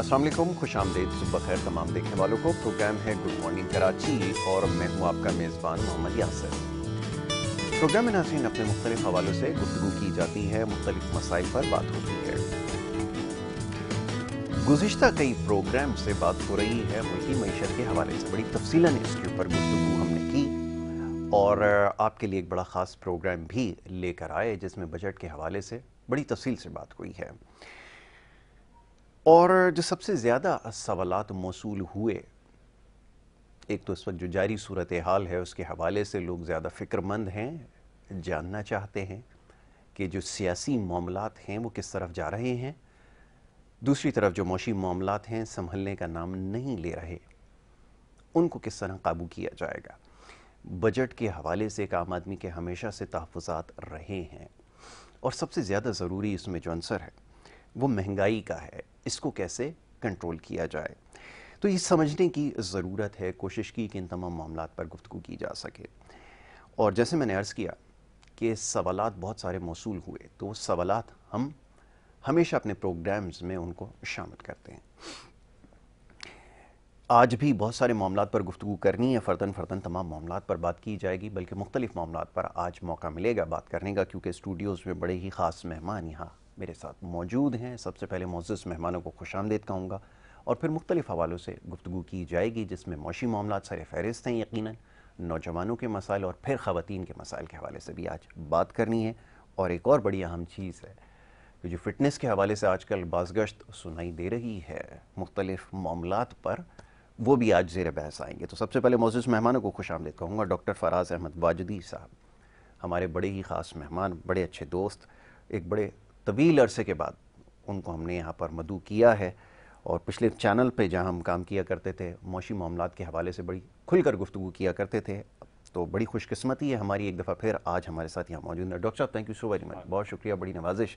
असलम खुश आमदेद खैर तमाम देखने वालों को प्रोग्राम है गुड मॉर्निंग कराची और मैं हूँ आपका मेज़बान मोहम्मद यासर प्रोग्राम में नासरीन अपने मुख्तलिफ हवालों से गुफ्तु की जाती है मुख्तलिफ मसाइल पर बात होती है गुजशत कई प्रोग्राम से बात हो रही है मुल्की मीशत के हवाले से बड़ी तफसीला इसके ऊपर गुफ्तु हमने की और आपके लिए एक बड़ा ख़ास प्रोग्राम भी लेकर आए जिसमें बजट के हवाले से बड़ी तफसील से बात हुई है और जो सबसे ज़्यादा सवाल मौसू हुए एक तो इस वक्त जो जारी सूरत हाल है उसके हवाले से लोग ज़्यादा फ़िक्रमंद हैं जानना चाहते हैं कि जो सियासी मामला हैं वो किस तरफ जा रहे हैं दूसरी तरफ जो मौशी मामला हैं संभलने का नाम नहीं ले रहे उनको किस तरह काबू किया जाएगा बजट के हवाले से एक आम आदमी के हमेशा से तहफ़ात रहे हैं और सबसे ज़्यादा ज़रूरी इसमें जो अंसर है वो महंगाई का है इसको कैसे कंट्रोल किया जाए तो ये समझने की ज़रूरत है कोशिश की कि इन तमाम मामला पर गुफ्तु की जा सके और जैसे मैंने अर्ज़ किया कि सवाल बहुत सारे मौसू हुए तो सवाल हम हमेशा अपने प्रोग्राम्स में उनको शामिल करते हैं आज भी बहुत सारे मामला पर गुफ्तु करनी है फ़र्दन फ़र्दन तमाम मामला पर बात की जाएगी बल्कि मुख्तलिफ़ मामला पर आज मौका मिलेगा बात करने का क्योंकि स्टूडियोज़ में बड़े ही ख़ास मेहमान यहाँ मेरे साथ मौजूद हैं सबसे पहले मोजस मेहमानों को खुश आमदेद कहूँगा और फिर मुख्तलिफ़ हवालों से गुफ्तु की जाएगी जिसमें मौशी मामला सर फहरिस्त हैं यकीन नौजवानों के मसाइल और फिर ख़वान के मसाइल के हवाले से भी आज बात करनी है और एक और बड़ी अहम चीज़ है कि जो फ़िटनेस के हवाले से आजकल बाजगश्त सुनाई दे रही है मुख्तलिफ़ मामला पर वो भी आज जेर बहस आएंगे तो सबसे पहले मौजूद मेहमानों को खुश आमदेद कहूँगा डॉक्टर फराज अहमद वाजदी साहब हमारे बड़े ही ख़ास मेहमान बड़े अच्छे दोस्त एक बड़े तवील अरसे के बाद उनको हमने यहाँ पर मदु किया है और पिछले चैनल पे जहाँ हम काम किया करते थे मौशी मामला के हवाले से बड़ी खुलकर गुफ्तु किया करते थे तो बड़ी खुशकस्मती है हमारी एक दफ़ा फिर आज हमारे साथ यहाँ मौजूद है डॉक्टर साहब thank you so very much बहुत शुक्रिया बड़ी नवाजिश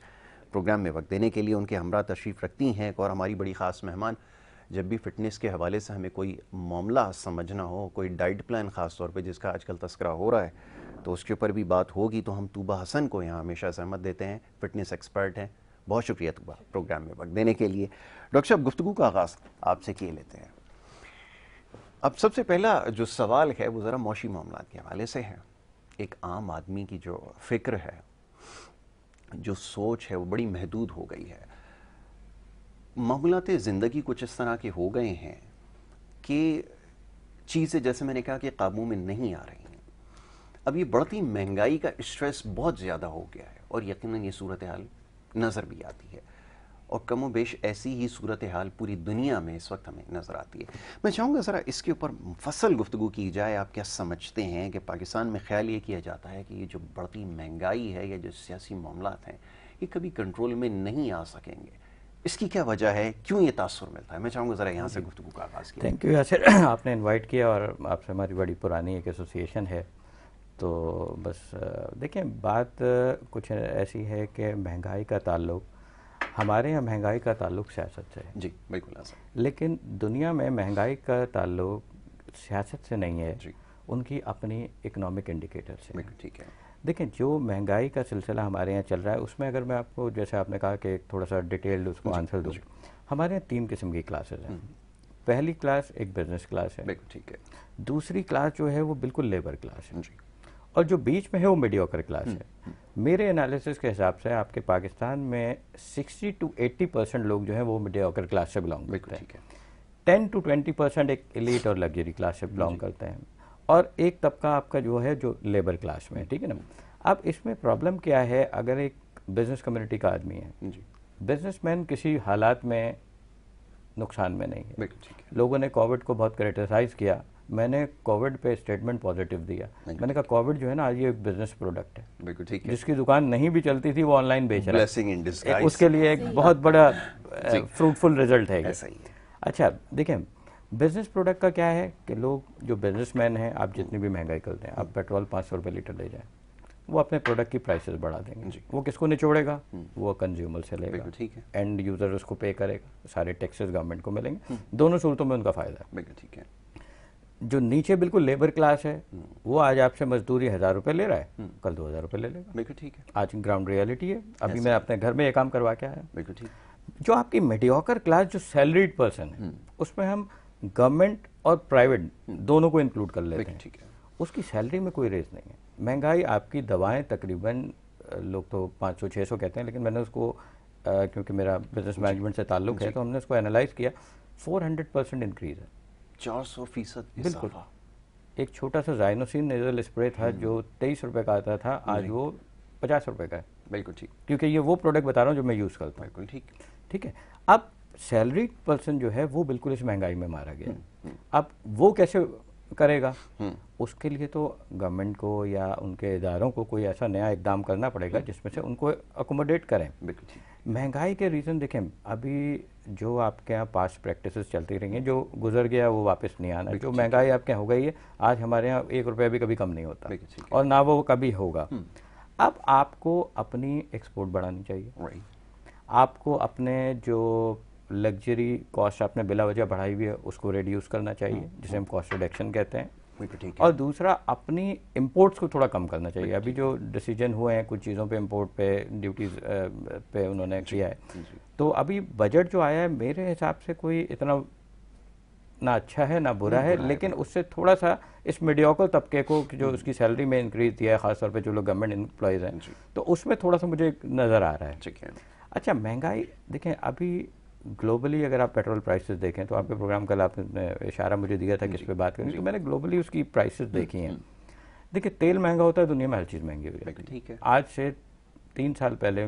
प्रोग्राम में वक्त देने के लिए उनके हमरा तशरीफ़ रखती हैं एक और हमारी बड़ी ख़ास मेहमान जब भी फ़िटनेस के हवाले से हमें कोई मामला समझना हो कोई डाइट प्लान ख़ास तौर पे जिसका आजकल तस्करा हो रहा है तो उसके ऊपर भी बात होगी तो हम तूबा हसन को यहाँ हमेशा सहमत देते हैं फ़िटनेस एक्सपर्ट हैं बहुत शुक्रिया तूबा प्रोग्राम में वक्त देने के लिए डॉक्टर साहब गुफ्तु का आगाज़ आपसे किए लेते हैं अब सबसे पहला जो सवाल है वो ज़रा मौशी मामला के हवाले से है एक आम आदमी की जो फिक्र है जो सोच है वो बड़ी महदूद हो गई है मामूलत ज़िंदगी कुछ इस तरह के हो गए हैं कि चीज़ें जैसे मैंने कहा कि काबू में नहीं आ रही हैं अब ये बढ़ती महंगाई का स्ट्रेस बहुत ज़्यादा हो गया है और यकीनन ये सूरत हाल नज़र भी आती है और कम बेश ऐसी ही सूरत हाल पूरी दुनिया में इस वक्त हमें नज़र आती है मैं चाहूँगा ज़रा इसके ऊपर फसल गुफ्तु की जाए आप क्या समझते हैं कि पाकिस्तान में ख्याल ये किया जाता है कि ये जो बढ़ती महंगाई है या जो सियासी मामला हैं ये कभी कंट्रोल में नहीं आ सकेंगे इसकी क्या वजह है क्यों ये तासुर मिलता है मैं चाहूँगा ज़रा यहाँ से गुफ्तु का आगाज़ की थैंक यू यासर आपने इनवाइट किया और आपसे हमारी बड़ी पुरानी एक एसोसिएशन है तो बस देखें बात कुछ ऐसी है कि महंगाई का ताल्लुक हमारे यहाँ महंगाई का ताल्लुक सियासत से है जी बिल्कुल लेकिन दुनिया में महंगाई का ताल्लुक सियासत से नहीं है जी उनकी अपनी इकोनॉमिक इंडिकेटर से ठीक है देखें जो महंगाई का सिलसिला हमारे यहाँ चल रहा है उसमें अगर मैं आपको जैसे आपने कहा कि थोड़ा सा डिटेल्ड उसको आंसर दूँ हमारे यहाँ तीन किस्म की क्लासेज हैं हम्म। पहली क्लास एक बिजनेस क्लास है ठीक है दूसरी क्लास जो है वो बिल्कुल लेबर क्लास है और जो बीच में है वो मीडियोकर क्लास हम्म, है हम्म। मेरे एनालिसिस के हिसाब से आपके पाकिस्तान में 60 टू 80 परसेंट लोग जो है वो मीडियोकर क्लास से बिलोंग करते हैं टेन टू ट्वेंटी परसेंट एक इलीट और लग्जरी क्लास से बिलोंग करते हैं और एक तबका आपका जो है जो लेबर क्लास में ठीक है ना अब इसमें प्रॉब्लम क्या है अगर एक बिजनेस कम्युनिटी का आदमी है बिजनेसमैन किसी हालात में नुकसान में नहीं है लोगों ने कोविड को बहुत क्रिटिसाइज़ किया मैंने कोविड पे स्टेटमेंट पॉजिटिव दिया हाँ मैंने कहा कोविड जो है ना आज ये एक बिजनेस प्रोडक्ट है बिल्कुल ठीक है जिसकी दुकान नहीं भी चलती थी वो ऑनलाइन बेच रहा है उसके लिए एक बहुत बड़ा फ्रूटफुल रिजल्ट है अच्छा देखें बिजनेस प्रोडक्ट का क्या है कि लोग जो बिजनेसमैन हैं आप जितनी भी महंगाई कर दें आप पेट्रोल पाँच सौ रुपये लीटर ले जाए वो अपने प्रोडक्ट की प्राइसेस बढ़ा देंगे जी वो किसको निचोड़ेगा हम्म। वो कंज्यूमर से लेगा ठीक है एंड यूज़र उसको पे करेगा सारे टैक्सेस गवर्नमेंट को मिलेंगे हम्म। दोनों सूरतों में उनका फ़ायदा है बिल्कुल ठीक है जो नीचे बिल्कुल लेबर क्लास है हम्म। वो आज आपसे मजदूरी हज़ार रुपये ले रहा है कल दो हज़ार रुपये ले लेगा बिल्कुल ठीक है आज ग्राउंड रियलिटी है अभी मैं अपने घर में ये काम करवा के आया बिल्कुल ठीक जो आपकी मेडियोकर क्लास जो सैलरीड पर्सन है उसमें हम गवर्नमेंट और प्राइवेट दोनों को इंक्लूड कर लेते हैं ठीक है उसकी सैलरी में कोई रेस नहीं है महंगाई आपकी दवाएं तकरीबन लोग तो पाँच सौ छः सौ कहते हैं लेकिन मैंने उसको क्योंकि मेरा बिजनेस मैनेजमेंट से ताल्लुक है तो हमने उसको एनालाइज किया फोर हंड्रेड परसेंट इंक्रीज है चार सौ फीसद बिल्कुल एक छोटा सा जाइनोसिन नेजल स्प्रे था हम्म। जो तेईस रुपये का आता था आज वो पचास रुपये का है बिल्कुल ठीक क्योंकि ये वो प्रोडक्ट बता रहा हूँ जो मैं यूज़ करता हूँ बिल्कुल ठीक ठीक है अब सैलरी पर्सन जो है वो बिल्कुल इस महंगाई में मारा गया हम्म, हम्म। अब वो कैसे करेगा हम्म। उसके लिए तो गवर्नमेंट को या उनके इदारों को कोई ऐसा नया इकदाम करना पड़ेगा जिसमें से उनको अकोमोडेट करें महंगाई के रीज़न देखें अभी जो आपके यहाँ पास प्रैक्टिसेस चलती रही हैं जो गुजर गया वो वापस नहीं आना जो महंगाई आपके यहाँ हो गई है आज हमारे यहाँ एक रुपया भी कभी कम नहीं होता और ना वो कभी होगा अब आपको अपनी एक्सपोर्ट बढ़ानी चाहिए आपको अपने जो लग्जरी कॉस्ट आपने बिला वजह बढ़ाई हुई है उसको रिड्यूस करना चाहिए हम्म, जिसे हम कॉस्ट हम्म। रिडक्शन कहते हैं तो और दूसरा अपनी इम्पोर्ट्स को थोड़ा कम करना चाहिए अभी जो डिसीजन हुए हैं कुछ चीज़ों पे इम्पोर्ट पे ड्यूटीज़ पे उन्होंने किया है तो अभी बजट जो आया है मेरे हिसाब से कोई इतना ना अच्छा है ना बुरा है लेकिन उससे थोड़ा सा इस मीडियोकल तबके को जो हम्म। उसकी सैलरी में इंक्रीज दिया है खासतौर पर जो लोग गवर्नमेंट एम्प्लॉयज़ हैं तो उसमें थोड़ा सा मुझे नज़र आ रहा है ठीक है अच्छा महंगाई देखें अभी ग्लोबली अगर आप पेट्रोल प्राइसेस देखें तो आपके प्रोग्राम कल आपने इशारा मुझे दिया था किस पर बात करें तो मैंने ग्लोबली उसकी प्राइसेस देखी हैं हम्म, हम्म। देखिए तेल महंगा होता है दुनिया में हर चीज़ महंगी हो जाती है ठीक है आज से तीन साल पहले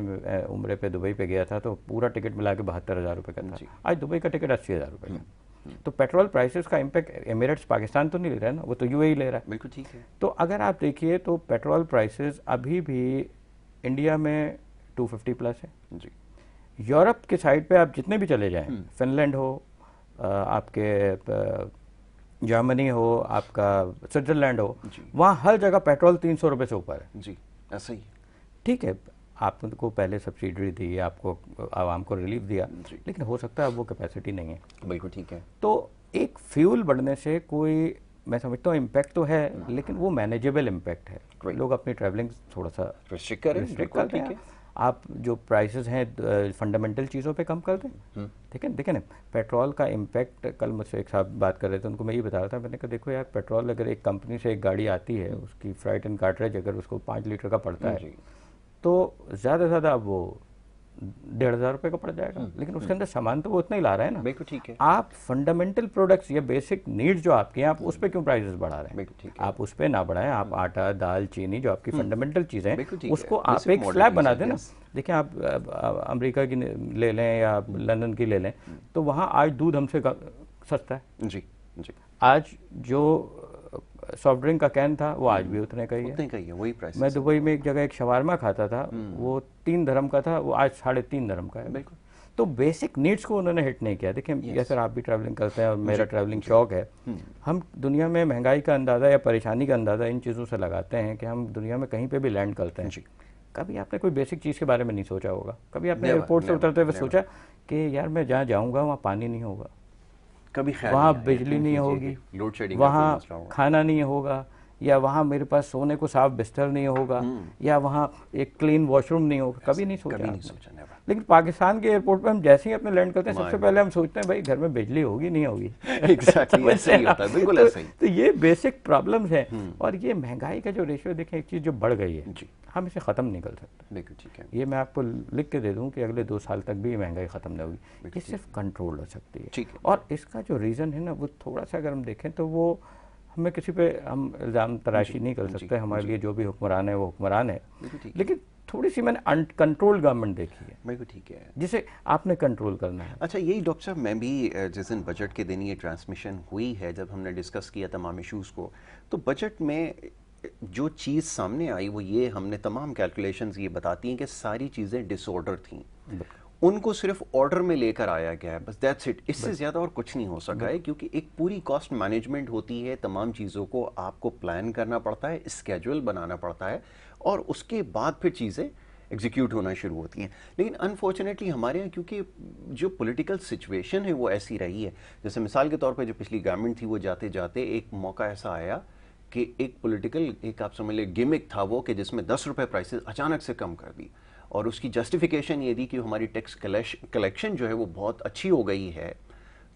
उम्र पे दुबई पे गया था तो पूरा टिकट मिला के बहत्तर हज़ार रुपये का था आज दुबई का टिकट अस्सी हज़ार रुपये का हम्म, तो पेट्रोल प्राइसेस का इम्पैक्ट एमिरेट्स पाकिस्तान तो नहीं ले रहा है ना वो तो यू ले रहा है बिल्कुल ठीक है तो अगर आप देखिए तो पेट्रोल प्राइसेस अभी भी इंडिया में टू प्लस है जी यूरोप के साइड पे आप जितने भी चले जाएं हम्म। फिनलैंड हो आपके जर्मनी हो आपका स्विट्जरलैंड हो वहाँ हर जगह पेट्रोल तीन सौ रुपये से ऊपर है जी ऐसा ही ठीक है आपको पहले सब्सिडी दी आपको आवाम को रिलीफ दिया लेकिन हो सकता है वो कैपेसिटी नहीं है बिल्कुल ठीक है तो एक फ्यूल बढ़ने से कोई मैं समझता हूँ इम्पैक्ट तो है हाँ। लेकिन वो मैनेजेबल इम्पैक्ट है लोग अपनी ट्रैवलिंग थोड़ा सा रिस्ट्रिक्ट करें आप जो प्राइसेस हैं फंडामेंटल चीज़ों पे कम कर दें हम्म। ठीक है देखें ना पेट्रोल का इम्पैक्ट कल मुझसे एक साहब बात कर रहे थे उनको मैं ये बता रहा था मैंने कहा देखो यार पेट्रोल अगर एक कंपनी से एक गाड़ी आती है उसकी फ्राइट एंड कार्टरेज अगर उसको पाँच लीटर का पड़ता हम्म, है तो ज़्यादा से ज़्यादा वो डेढ़ हज़ार रुपये का पड़ जाएगा हम्म, लेकिन उसके हम्म। अंदर सामान तो वो उतना ही ला रहे हैं ना बिल्कुल ठीक है आप फंडामेंटल प्रोडक्ट्स या बेसिक नीड्स जो आपके हैं आप हम्म। उस पर क्यों प्राइसेस बढ़ा रहे हैं ठीक है आप उस पर ना बढ़ाएं आप आटा दाल चीनी जो आपकी फंडामेंटल चीज़ें हैं उसको आप एक स्लैब बना देना देखिए आप अमरीका की ले लें या लंदन की ले लें तो वहाँ आज दूध हमसे सस्ता है जी जी आज जो सॉफ्ट ड्रिंक का कैन था वो आज भी हम्म। उतने का ही है उतने का ही है वही प्राइस मैं दुबई में एक जगह एक शवारमा खाता था हम्म। वो तीन धर्म का था वो आज साढ़े तीन धर्म का है बिल्कुल तो बेसिक नीड्स को उन्होंने हिट नहीं किया देखिए yes. या सर आप भी ट्रैवलिंग करते हैं और मेरा ट्रैवलिंग शौक है हम्म। हम दुनिया में महंगाई का अंदाज़ा या परेशानी का अंदाज़ा इन चीज़ों से लगाते हैं कि हम दुनिया में कहीं पर भी लैंड करते हैं जी कभी आपने कोई बेसिक चीज़ के बारे में नहीं सोचा होगा कभी आपने एयरपोर्ट से उतरते हुए सोचा कि यार मैं जहाँ जाऊँगा वहाँ पानी नहीं होगा कभी वहाँ बिजली नहीं होगी लोड शेडिंग वहाँ खाना नहीं होगा या वहाँ मेरे पास सोने को साफ बिस्तर नहीं होगा हम्म। या वहाँ एक क्लीन वॉशरूम नहीं होगा कभी नहीं सोचा कभी नहीं सोचा लेकिन पाकिस्तान के एयरपोर्ट पे हम जैसे ही अपने लैंड करते हैं सबसे पहले हम सोचते हैं भाई घर में बिजली होगी नहीं होगी तो ही होता है बिल्कुल तो ऐसे ही तो ये बेसिक प्रॉब्लम्स हैं हम्म। और ये महंगाई का जो रेशियो देखें एक चीज़ जो बढ़ गई है जी हम इसे ख़त्म नहीं कर सकते बिल्कुल ठीक है ये मैं आपको लिख के दे दूँ कि अगले दो साल तक भी ये महंगाई ख़त्म नहीं होगी ये सिर्फ कंट्रोल हो सकती है ठीक है और इसका जो रीज़न है ना वो थोड़ा सा अगर हम देखें तो वो हमें किसी पे हम इल्ज़ाम तराशी नहीं कर सकते हमारे लिए जो भी हुक्मरान है वो हुक्मरान है लेकिन थोड़ी सी मैंने अनकंट्रोल गवर्नमेंट देखी है मेरे को ठीक है जिसे आपने कंट्रोल करना है अच्छा यही डॉक्टर साहब मैं भी जिस दिन बजट के दिन ये ट्रांसमिशन हुई है जब हमने डिस्कस किया तमाम इशूज़ को तो बजट में जो चीज़ सामने आई वो ये हमने तमाम कैलकुलेशन ये बताती हैं कि सारी चीज़ें डिसऑर्डर थी उनको सिर्फ ऑर्डर में लेकर आया गया है बस दैट्स इट इससे ज़्यादा और कुछ नहीं हो सका है क्योंकि एक पूरी कॉस्ट मैनेजमेंट होती है तमाम चीज़ों को आपको प्लान करना पड़ता है स्केजुअल बनाना पड़ता है और उसके बाद फिर चीज़ें एग्जीक्यूट होना शुरू होती हैं लेकिन अनफॉर्चुनेटली हमारे यहाँ क्योंकि जो पॉलिटिकल सिचुएशन है वो ऐसी रही है जैसे मिसाल के तौर पे जो पिछली गवर्नमेंट थी वो जाते जाते एक मौका ऐसा आया कि एक पॉलिटिकल एक आप समझ लें गिमिक था वो कि जिसमें दस रुपये प्राइसेस अचानक से कम कर दी और उसकी जस्टिफिकेशन ये दी कि हमारी टैक्स कलेक्शन जो है वो बहुत अच्छी हो गई है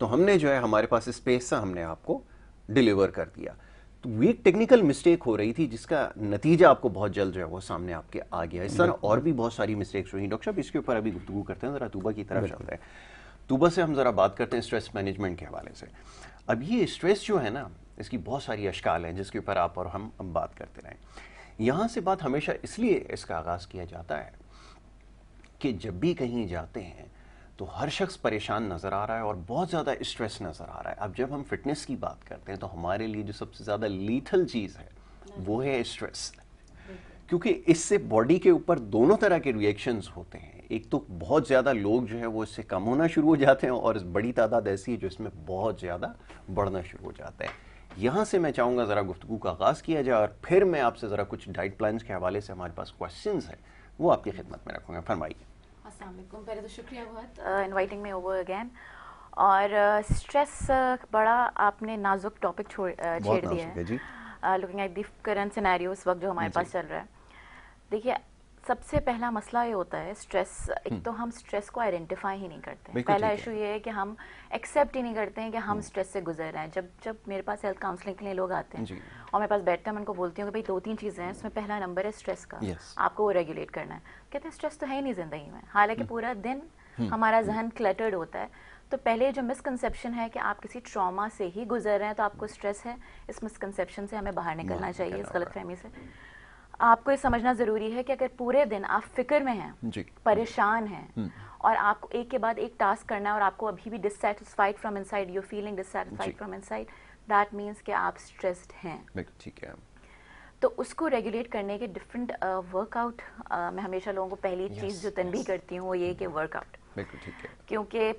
तो हमने जो है हमारे पास स्पेस था हमने आपको डिलीवर कर दिया तो एक टेक्निकल मिस्टेक हो रही थी जिसका नतीजा आपको बहुत जल्द जो है वो सामने आपके आ गया इस तरह और भी बहुत सारी मिस्टेक्स हुई डॉक्टर साहब इसके ऊपर अभी गुफ्तु करते हैं ज़रा तूबा की तरफ चलते हैं तूबा से हम ज़रा बात करते हैं स्ट्रेस मैनेजमेंट के हवाले से अब ये स्ट्रेस जो है ना इसकी बहुत सारी अशकाल हैं जिसके ऊपर आप और हम बात करते रहें यहाँ से बात हमेशा इसलिए इसका आगाज़ किया जाता है कि जब भी कहीं जाते हैं तो हर शख्स परेशान नज़र आ रहा है और बहुत ज़्यादा स्ट्रेस नज़र आ रहा है अब जब हम फिटनेस की बात करते हैं तो हमारे लिए जो सबसे ज़्यादा लीथल चीज़ है वो है स्ट्रेस क्योंकि इससे बॉडी के ऊपर दोनों तरह के रिएक्शंस होते हैं एक तो बहुत ज़्यादा लोग जो है वो इससे कम होना शुरू हो जाते हैं और बड़ी तादाद ऐसी है जो इसमें बहुत ज़्यादा बढ़ना शुरू हो जाता है यहाँ से मैं चाहूँगा ज़रा गुफ्तु का आगाज़ किया जाए और फिर मैं आपसे ज़रा कुछ डाइट प्लान्स के हवाले से हमारे पास क्वेश्चन हैं वो आपकी खिदमत में रखूँगा फरमाइए इनवाइटिंग मी ओवर अगेन और स्ट्रेस uh, uh, बड़ा आपने नाजुक टॉपिक छोड़ uh, छेड़ दिया है looking at the current scenario इस वक्त जो हमारे पास चल रहा है देखिए सबसे पहला मसला ये होता है स्ट्रेस एक हम्म। तो हम स्ट्रेस को आइडेंटिफाई ही नहीं करते पहला इशू ये है कि हम एक्सेप्ट ही नहीं करते हैं कि हम स्ट्रेस हम्म। से गुजर रहे हैं जब जब मेरे पास हेल्थ काउंसलिंग के लिए लोग आते हैं और मेरे पास बैठते हैं मैं उनको बोलती हूँ कि भाई दो तीन चीज़ें हैं उसमें पहला नंबर है स्ट्रेस का आपको वो रेगुलेट करना है कहते हैं स्ट्रेस तो है ही नहीं ज़िंदगी में हालांकि हम्म। पूरा दिन हमारा जहन क्लटर्ड होता है तो पहले जो मिसकनसेप्शन है कि आप किसी ट्रॉमा से ही गुजर रहे हैं तो आपको स्ट्रेस है इस मिसकनसेप्शन से हमें बाहर निकलना चाहिए इस गलत फहमी से आपको ये समझना जरूरी है कि अगर पूरे दिन आप फिक्र में हैं परेशान हैं हम्म। और आपको एक के बाद एक टास्क करना है और आपको अभी भी dissatisfied from inside you feeling dissatisfied from inside that means कि आप स्ट्रेस्ड हैं ठीक है तो उसको रेगुलेट करने के डिफरेंट वर्कआउट uh, uh, मैं हमेशा लोगों को पहली yes, चीज़ जो तनबी yes. करती हूँ वो ये कि वर्कआउट हम्म। बिल्कुल ठीक है क्योंकि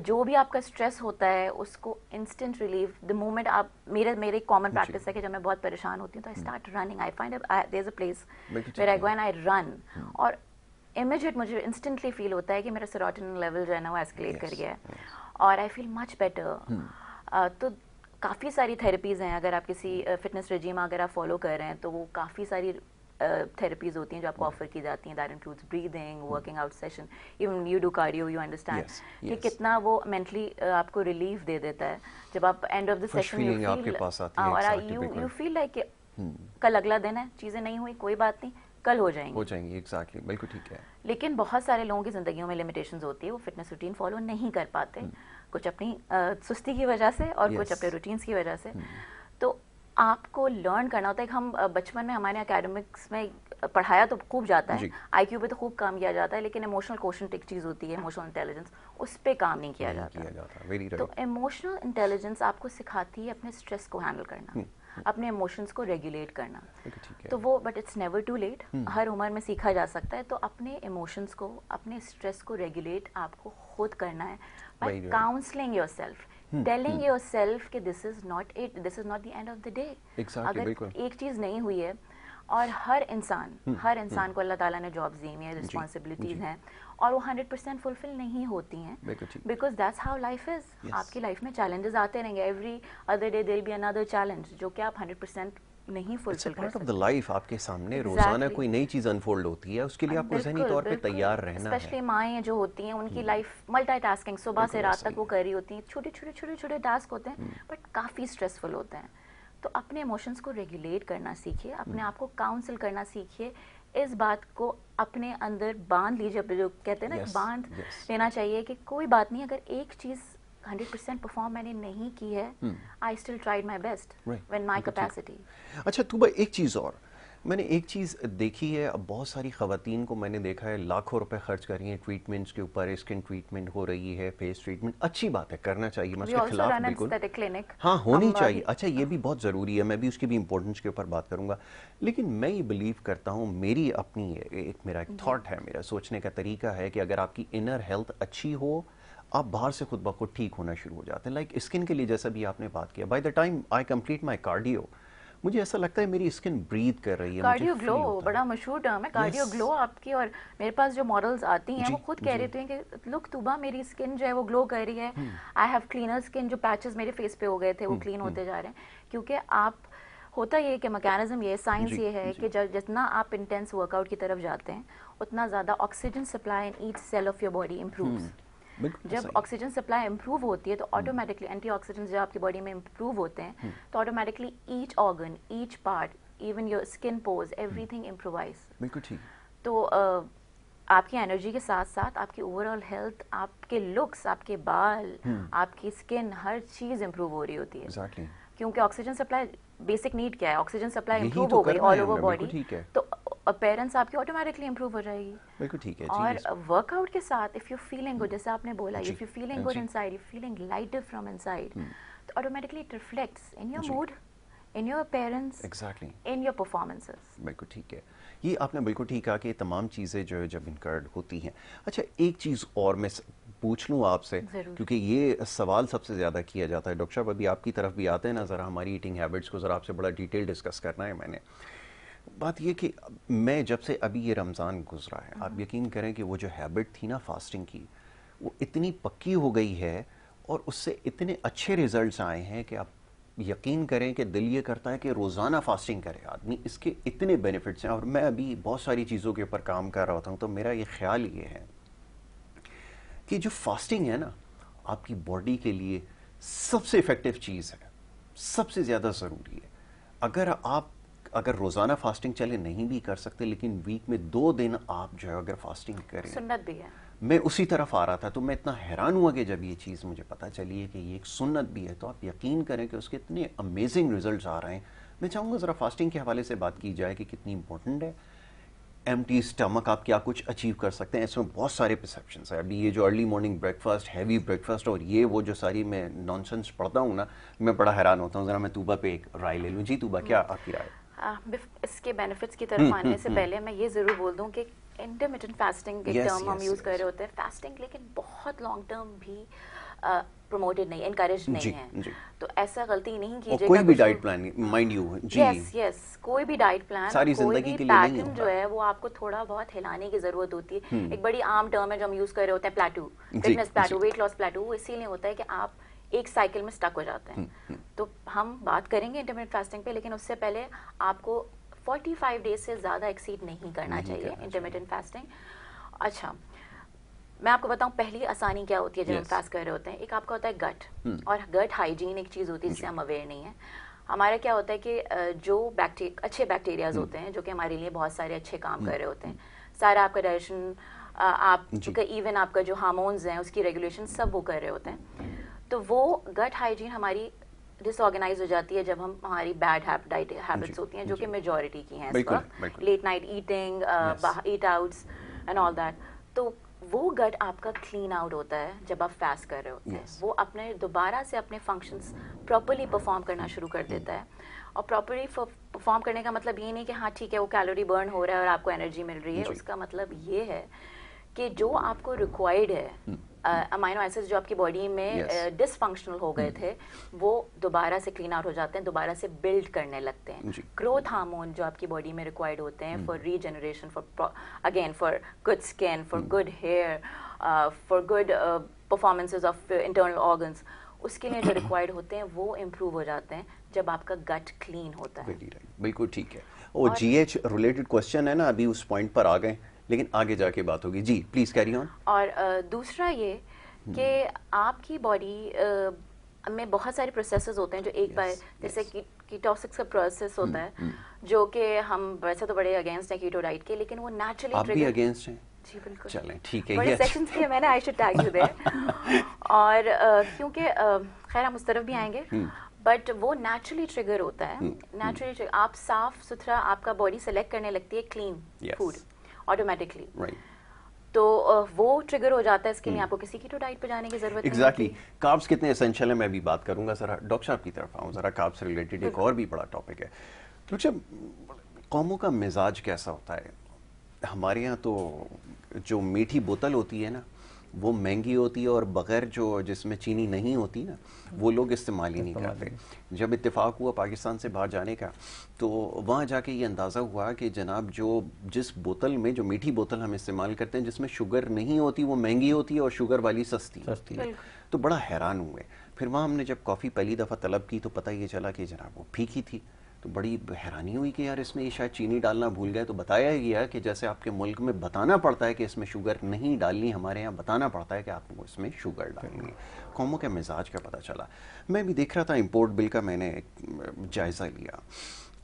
जो भी आपका स्ट्रेस होता है उसको इंस्टेंट रिलीफ द मोमेंट आप मेरे मेरे कॉमन प्रैक्टिस है कि जब मैं बहुत परेशान होती हूँ तो I start running I find there a place where I go and I run और इमिजिएट मुझे इंस्टेंटली फील होता है कि मेरा सरोटिन लेवल जो है ना वो एस्केलेट कर गया है और आई फील मच बेटर तो काफ़ी सारी थेरेपीज़ हैं अगर आप किसी फिटनेस रिजीम अगर आप फॉलो कर रहे हैं तो वो काफ़ी सारी थेरेपीज uh, होती हैं जो आपको ऑफर की जाती हैं that includes breathing working out session even you do cardio you understand कि कितना वो मेंटली uh, आपको रिलीफ दे देता है जब आप end of the session you feel आपके पास आती है हाँ, और यू यू फील लाइक कल अगला दिन है चीजें नहीं हुई कोई बात नहीं कल हो जाएंगी हो जाएंगी एग्जैक्टली exactly, बिल्कुल ठीक है लेकिन बहुत सारे लोगों की जिंदगियों में लिमिटेशंस होती है वो फिटनेस रूटीन फॉलो नहीं कर पाते hmm. कुछ अपनी uh, सुस्ती की वजह से और कुछ अपने रूटीन्स की वजह से hmm. आपको लर्न करना होता है हम बचपन में हमारे अकेडमिक्स में पढ़ाया तो खूब जाता है आई क्यू पे तो खूब काम किया जाता है लेकिन इमोशनल क्वेश्चन एक चीज़ होती है इमोशनल इंटेलिजेंस उस पर काम नहीं किया जाता, किया जाता। तो इमोशनल इंटेलिजेंस आपको सिखाती है अपने स्ट्रेस को हैंडल करना हम्म, हम्म। अपने इमोशंस को रेगुलेट करना तो वो but it's never too late हर उम्र में सीखा जा सकता है तो अपने इमोशंस को अपने स्ट्रेस को रेगुलेट आपको खुद करना है by counselling yourself telling yourself कि this is not it this is not the end of the day अगर एक चीज नहीं हुई है और हर इंसान hmm, हर hmm. इंसान को अल्लाह ताला ने जॉब्स दी है रिस्पॉन्सिबिलिटीज़ हैं और वो हंड्रेड परसेंट फुलफिल नहीं होती हैं because that's how life is आपकी लाइफ में चैलेंजेस आते रहेंगे every other day there be another challenge जो कि आप हंड्रेड परसेंट नहीं fulfil part of the life आपके सामने exactly. रोजाना कोई नई चीज अनफोल्ड होती है उसके लिए आपको जहनी तौर पे तैयार रहना है स्पेशली माएँ जो होती हैं उनकी लाइफ हम्म। मल्टीटास्किंग सुबह से रात तक वो कर रही होती हैं छोटे छोटे छोटे छोटे टास्क होते हैं बट काफ़ी स्ट्रेसफुल होते हैं तो अपने इमोशंस को रेगुलेट करना सीखिए अपने हम्म। आप को काउंसिल करना सीखिए इस बात को अपने अंदर बांध लीजिए जो कहते हैं ना yes, बांध yes. लेना चाहिए कि कोई बात नहीं अगर एक चीज़ हंड्रेड परसेंट परफॉर्म मैंने नहीं की है I still tried my best when my capacity अच्छा तू भाई एक चीज़ और मैंने एक चीज़ देखी है अब बहुत सारी ख़वान को मैंने देखा है लाखों रुपए खर्च कर रही हैं ट्रीटमेंट्स के ऊपर स्किन ट्रीटमेंट हो रही है फेस ट्रीटमेंट अच्छी बात है करना चाहिए मैं उसके खिलाफ बिल्कुल हाँ होनी चाहिए अच्छा ये भी बहुत ज़रूरी है मैं भी उसकी भी इम्पोर्टेंस के ऊपर बात करूंगा लेकिन मैं ये बिलीव करता हूँ मेरी अपनी एक मेरा एक थाट है मेरा सोचने का तरीका है कि अगर आपकी इनर हेल्थ अच्छी हो आप बाहर से खुद ब खुद ठीक होना शुरू हो जाते हैं लाइक स्किन के लिए जैसा भी आपने बात किया by the time I complete my cardio मुझे ऐसा लगता है मेरी स्किन ब्रीथ कर रही है कार्डियो ग्लो बड़ा मशहूर टर्म है कार्डियो ग्लो आपकी और मेरे पास जो मॉडल्स आती हैं वो खुद कह रहे थे कि लुक तुबा मेरी स्किन जो है वो ग्लो कर रही है आई हैव क्लीनर स्किन जो पैचेस मेरे फेस पे हो गए थे वो क्लीन हम्म, हम्म। होते जा रहे हैं क्योंकि आप होता ये कि मैकेनिज्म ये साइंस ये है कि जितना आप इंटेंस वर्कआउट की तरफ जाते हैं उतना ज़्यादा oxygen supply in each cell of your body improve जब ऑक्सीजन सप्लाई इम्प्रूव होती है तो ऑटोमेटिकली हम्म। एंटीऑक्सीडेंट्स जब आपकी बॉडी में इम्प्रूव होते हैं हम्म। तो automatically each organ each part even your skin pores everything improvise बिल्कुल ठीक तो आपकी एनर्जी के साथ साथ आपकी ओवरऑल हेल्थ आपके लुक्स आपके बाल हम्म। आपकी स्किन हर चीज इम्प्रूव हो रही होती है क्योंकि ऑक्सीजन सप्लाई बेसिक नीड क्या है ऑक्सीजन सप्लाई इम्प्रूव हो गई ऑल ओवर बॉडी तो और पेरेंट्स आपकी ऑटोमेटिकली इम्प्रूव हो जाएगी बिल्कुल ठीक है और वर्कआउट के साथ इफ़ यू फीलिंग गुड जैसे आपने बोला if you feeling good inside you feeling lighter from side तो automatically it reflects in your mood in your parents exactly in your performances बिल्कुल ठीक है ये आपने बिल्कुल ठीक कहा कि तमाम चीज़ें जो है जब इनकर्ड होती हैं अच्छा एक चीज़ और मैं पूछ लूँ आपसे क्योंकि ये सवाल सबसे ज़्यादा किया जाता है डॉक्टर साहब अभी आपकी तरफ भी आते हैं ना ज़रा हमारी ईटिंग हैबिट्स को ज़रा आपसे बड़ा डिटेल डिस्कस करना है मैंने बात यह कि मैं जब से अभी ये रमज़ान गुजरा है आप हम्म। यकीन करें कि वो जो हैबिट थी ना फास्टिंग की वो इतनी पक्की हो गई है और उससे इतने अच्छे रिजल्ट्स आए हैं कि आप यकीन करें कि दिल ये करता है कि रोज़ाना फास्टिंग करे आदमी इसके इतने बेनिफिट्स हैं और मैं अभी बहुत सारी चीज़ों के ऊपर काम कर रहा होता हूँ तो मेरा ये ख्याल ये है कि जो फास्टिंग है ना आपकी बॉडी के लिए सबसे इफ़ेक्टिव चीज़ है सबसे ज़्यादा ज़रूरी है अगर आप अगर रोज़ाना फास्टिंग चले नहीं भी कर सकते लेकिन वीक में दो दिन आप जो है अगर फास्टिंग करें सुन्नत भी है मैं उसी तरफ आ रहा था तो मैं इतना हैरान हुआ कि जब ये चीज़ मुझे पता चली है कि ये एक सुन्नत भी है तो आप यकीन करें कि उसके इतने अमेजिंग रिजल्ट आ रहे हैं मैं चाहूँगा ज़रा फास्टिंग के हवाले से बात की जाए कि कितनी इंपॉर्टेंट है एम टी स्टमक आप क्या कुछ अचीव कर सकते हैं इसमें बहुत सारे परसेप्शन है अभी ये जो early morning breakfast heavy breakfast और ये वो जो सारी मैं नॉनसेंस पढ़ता हूँ ना मैं बड़ा हैरान होता हूँ ज़रा मैं तूबा पे एक राय ले लूँ जी तूबा क्या हम्म। आपकी राय इसके बेनिफिट्स की तरफ हम्म, आने हम्म, से हम्म। पहले मैं ये जरूर बोल दूं कि इंटरमीडियंट फास्टिंग एक टर्म हम यूज कर रहे होते हैं फास्टिंग लेकिन बहुत लॉन्ग टर्म भी प्रमोटेड नहीं इनकरेज नहीं है जी. तो ऐसा गलती नहीं कीजिएगा कोई भी डाइट प्लान माइंड यू जी यस यस कोई भी डाइट प्लान सारी जिंदगी के लिए नहीं जो है वो आपको थोड़ा बहुत हिलाने की जरूरत होती है एक बड़ी आम टर्म है जो हम यूज कर रहे होते हैं plateau fitness plateau weight loss plateau इसीलिए होता है कि आप एक साइकिल में स्टक हो जाते हैं हम्म, हम्म। तो हम बात करेंगे इंटरमीडियट फास्टिंग पे लेकिन उससे पहले आपको 45 डेज से ज़्यादा एक्सीड नहीं करना नहीं चाहिए इंटरमीडियट फास्टिंग अच्छा मैं आपको बताऊं पहली आसानी क्या होती है जब हम फास्ट कर रहे होते हैं एक आपका होता है गट हम्म। और गट हाइजीन एक चीज़ होती है जिससे हम अवेयर नहीं है हमारा क्या होता है कि जो बैक्टीरिया अच्छे बैक्टीरियाज होते हैं जो कि हमारे लिए बहुत सारे अच्छे काम कर रहे होते हैं सारा आपका डाइजेशन आप इवन आपका जो हार्मोन्स हैं उसकी रेगुलेशन सब वो कर रहे होते हैं तो वो गट हाइजीन हमारी डिसऑर्गेनाइज हो जाती है जब हम हमारी बैड हैबिट्स होती हैं जो कि मेजोरिटी की हैं इस वक्त late night eating eat outs and all that तो वो गट आपका क्लीन आउट होता है जब आप फास्ट कर रहे होते हैं yes. वो अपने दोबारा से अपने फंक्शंस प्रॉपरली परफॉर्म करना शुरू कर देता hmm. है और प्रॉपरली परफॉर्म करने का मतलब ये नहीं कि हाँ ठीक है वो कैलोरी बर्न हो रहा है और आपको एनर्जी मिल रही है उसका मतलब ये है कि जो आपको रिक्वायर्ड है hmm. अमाइनो एसिड जो आपकी बॉडी में डिसफंक्शनल हो गए hmm. थे वो दोबारा से क्लीन आउट हो जाते हैं दोबारा से बिल्ड करने लगते हैं ग्रोथ हार्मोन जो आपकी बॉडी में रिक्वायर्ड होते हैं for regeneration for again for good skin for good hair for good performances of internal organs उसके लिए जो रिक्वायर्ड होते हैं वो इम्प्रूव हो जाते हैं जब आपका गट क्लीन होता है बिल्कुल ठीक है वो जी रिलेटेड क्वेश्चन है ना अभी उस पॉइंट पर आ गए लेकिन आगे जाके बात होगी जी प्लीज कैरी ऑन और दूसरा ये हम्म। कि आपकी बॉडी में बहुत सारे प्रोसेसेस होते हैं जो एक बार जैसे कीटोसिक्स का प्रोसेस होता हम्म, है हम्म। जो कि हम वैसे तो बड़े अगेंस्ट हैं कीटो डाइट के लेकिन वो नेचुरली आप भी अगेंस्ट हैं जी बिल्कुल चलें ठीक है बड़े सेशंस किए मैंने I should tag you there और क्योंकि खैर हम उस तरफ भी आएंगे बट वो नेचुरली ट्रिगर होता है नेचुरली आप साफ सुथरा आपका बॉडी सेलेक्ट करने लगती है क्लीन फूड ऑटोमेटिकली राइट तो वो ट्रिगर हो जाता है इसके लिए hmm. आपको किसी की तो डाइट पर जाने की जरूरत एग्जैक्टली काब्स कितने एसेंशियल है मैं भी बात करूंगा जरा डॉक्टर साहब की तरफ आऊँ जरा काब्स रिलेटेड एक और भी बड़ा टॉपिक है डॉक्टर तो अच्छा, साहब कौमों का मिजाज कैसा होता है हमारे यहाँ तो जो मीठी बोतल होती है ना वो महंगी होती है और बग़ैर जो जिसमें चीनी नहीं होती ना वो लोग इस्तेमाल ही नहीं करते जब इतफाक़ हुआ पाकिस्तान से बाहर जाने का तो वहाँ जाके ये अंदाज़ा हुआ कि जनाब जो जिस बोतल में जो मीठी बोतल हम इस्तेमाल करते हैं जिसमें शुगर नहीं होती वो महंगी होती है और शुगर वाली सस्ती होती है तो बड़ा हैरान हुए फिर वहाँ हमने जब कॉफ़ी पहली दफ़ा तलब की तो पता ये चला कि जनाब वो फीकी थी तो बड़ी हैरानी हुई कि यार इसमें शायद चीनी डालना भूल गए तो बताया गया कि जैसे आपके मुल्क में बताना पड़ता है कि इसमें शुगर नहीं डालनी हमारे यहाँ बताना पड़ता है कि आपको इसमें शुगर डालनी कौमों के मिजाज का पता चला मैं भी देख रहा था इम्पोर्ट बिल का मैंने जायज़ा लिया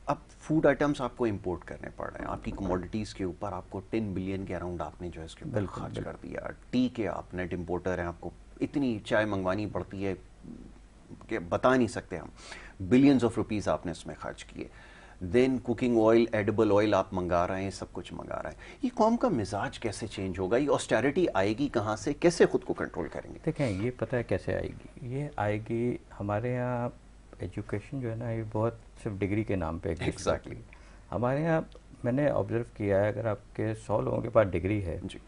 अब फूड आइटम्स आपको इम्पोर्ट करने पड़ रहे हैं आपकी कमोडिटीज़ के ऊपर आपको टेन बिलियन के अराउंड आपने जो है इसके बिल खर्च कर दिया टी के आप नेट इम्पोर्टर हैं आपको इतनी चाय मंगवानी पड़ती है के बता नहीं सकते हम बिलियंस ऑफ रुपीस आपने इसमें खर्च किए then cooking oil edible oil आप मंगा रहे हैं सब कुछ मंगा रहे हैं ये कॉम का मिजाज कैसे चेंज होगा ये ऑस्टेरिटी आएगी कहाँ से कैसे खुद को कंट्रोल करेंगे देखें ये पता है कैसे आएगी ये आएगी हमारे यहाँ एजुकेशन जो है ना ये बहुत सिर्फ डिग्री के नाम पे एग्जैक्टली exactly. हमारे यहाँ मैंने ऑब्जर्व किया है अगर आपके सौ लोगों के पास डिग्री है जी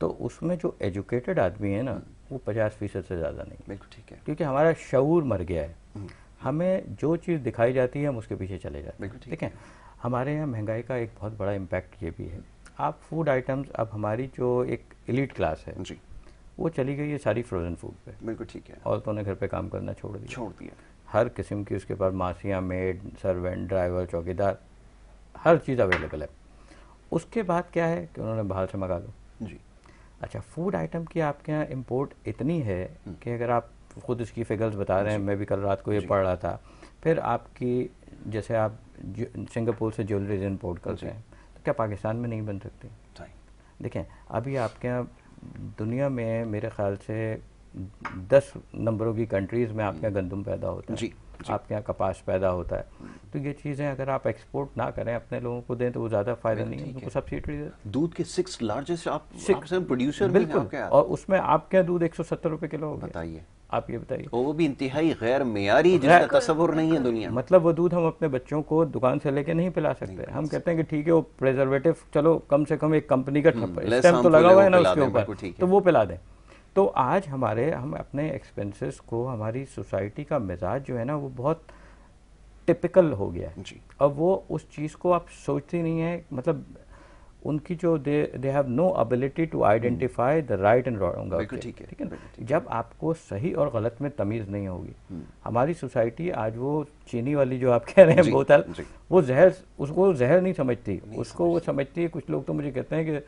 तो उसमें जो एजुकेटेड आदमी है ना हम्म। वो पचास फीसद से ज़्यादा नहीं बिल्कुल ठीक है क्योंकि हमारा शूर मर गया है हम्म। हमें जो चीज़ दिखाई जाती है हम उसके पीछे चले जाते हैं ठीक है हमारे यहाँ महंगाई का एक बहुत बड़ा इम्पैक्ट ये भी है आप फूड आइटम्स अब हमारी जो एक एलिट क्लास है जी वो चली गई है सारी फ्रोजन फूड पे बिल्कुल ठीक है औरतों ने घर पे काम करना छोड़ दिया छोड़ दिया हर किस्म की उसके पास मासियाँ मेड सर्वेंट ड्राइवर चौकीदार हर चीज़ अवेलेबल है उसके बाद क्या है कि उन्होंने बाहर से मंगा लो अच्छा फूड आइटम की आपके यहाँ इम्पोर्ट इतनी है हम्म। कि अगर आप खुद उसकी फिगर्स बता रहे हैं मैं भी कल रात को ये पढ़ रहा था फिर आपकी जैसे आप सिंगापुर से ज्वेलरीज इम्पोर्ट करते हैं तो क्या पाकिस्तान में नहीं बन सकती देखें अभी आपके यहाँ दुनिया में मेरे ख्याल से दस नंबरों की कंट्रीज़ में आपके यहाँ गंदम पैदा होता है जी आपके यहाँ कपास पैदा होता है तो ये चीज़ें अगर आप एक्सपोर्ट ना करें अपने लोगों को दें तो वो ज़्यादा फायदा नहीं है उनको सब्सिडी दूध के सिक्स लार्जेस्ट आप सिक्स प्रोड्यूसर बिल्कुल और उसमें आपके यहाँ दूध एक सौ सत्तर रुपये किलो बताइए आप ये बताइए तो वो भी इंतहाई गैर मीरी जिसका नहीं है दुनिया मतलब वो दूध हम अपने बच्चों को दुकान से लेके नहीं पिला सकते नहीं हम कहते हैं कि ठीक है वो प्रिजर्वेटिव चलो कम से कम एक कंपनी का ठप्पा हम्म, तो लगा हुआ है ना उसके ऊपर तो वो पिला दें तो आज हमारे हम अपने एक्सपेंसेस को हमारी सोसाइटी का मिजाज जो है ना वो बहुत टिपिकल हो गया है जी अब वो उस चीज़ को आप सोचते नहीं हैं मतलब उनकी जो they they have no ability to identify the right and wrong ठीक है ठीक है जब आपको सही और गलत में तमीज़ नहीं होगी हम्म। हमारी सोसाइटी आज वो चीनी वाली जो आप कह रहे हैं बोतल वो जहर उसको जहर नहीं समझती नहीं उसको समझती। वो समझती है कुछ लोग तो मुझे कहते हैं कि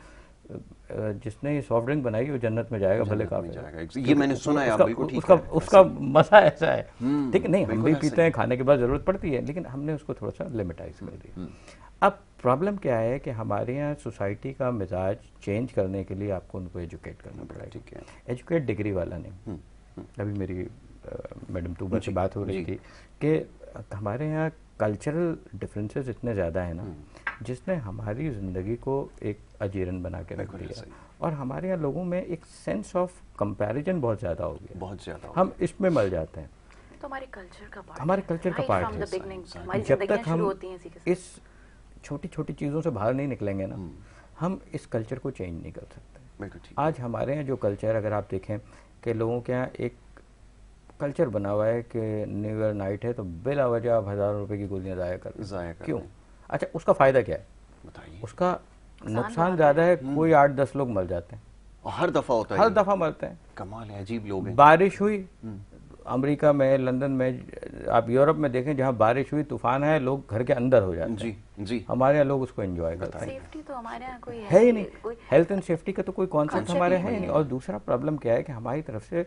जिसने ये सॉफ्ट ड्रिंक बनाई वो जन्नत में जाएगा भले काम जाएगा ये मैंने सुना है उसका, बिल्कुल उसका है, उसका मसा ऐसा है हम्म, ठीक नहीं हम भी पीते हैं खाने के बाद ज़रूरत पड़ती है लेकिन हमने उसको थोड़ा सा लिमिटाइज कर दिया हम्म, हम्म। अब प्रॉब्लम क्या है कि हमारे यहाँ सोसाइटी का मिजाज चेंज करने के लिए आपको उनको एजुकेट करना पड़ेगा ठीक है एजुकेट डिग्री वाला नहीं अभी मेरी मैडम टूबर से बात हो रही थी कि हमारे यहाँ कल्चरल डिफरेंसेस इतने ज़्यादा है ना जिसने हमारी ज़िंदगी को एक अजीरन बना के रख दिया और हमारे यहाँ लोगों में एक सेंस ऑफ कंपैरिजन बहुत ज़्यादा हो गया बहुत ज़्यादा हम इसमें मल जाते हैं तो हमारे कल्चर का पार्ट हमारे कल्चर का पार्ट है जब तक हम इस छोटी छोटी चीज़ों से बाहर नहीं निकलेंगे ना हम्म। हम इस कल्चर को चेंज नहीं कर सकते आज हमारे यहाँ जो कल्चर अगर आप देखें कि लोगों के यहाँ एक कल्चर बना हुआ है कि न्यू ईयर नाइट है तो बिला वजह आप हज़ार रुपए की गोलियां ज़ाया कर ज़ाया क्यों अच्छा उसका फायदा क्या है बताइए उसका नुकसान ज्यादा है कोई हम्म। आठ दस लोग मर जाते हैं हर दफा होता है हर दफा मरते हैं कमाल है अजीब लोग हैं बारिश हुई हम्म। अमेरिका में लंदन में आप यूरोप में देखें जहाँ बारिश हुई तूफान है लोग घर के अंदर हो जाते हैं जी जी हमारे यहाँ लोग उसको एंजॉय करते हैं सेफ्टी तो हमारे यहाँ कोई है ही नहीं हेल्थ एंड सेफ्टी का तो कोई कॉन्सेप्ट हमारे है ही नहीं और दूसरा प्रॉब्लम क्या है कि हमारी तरफ से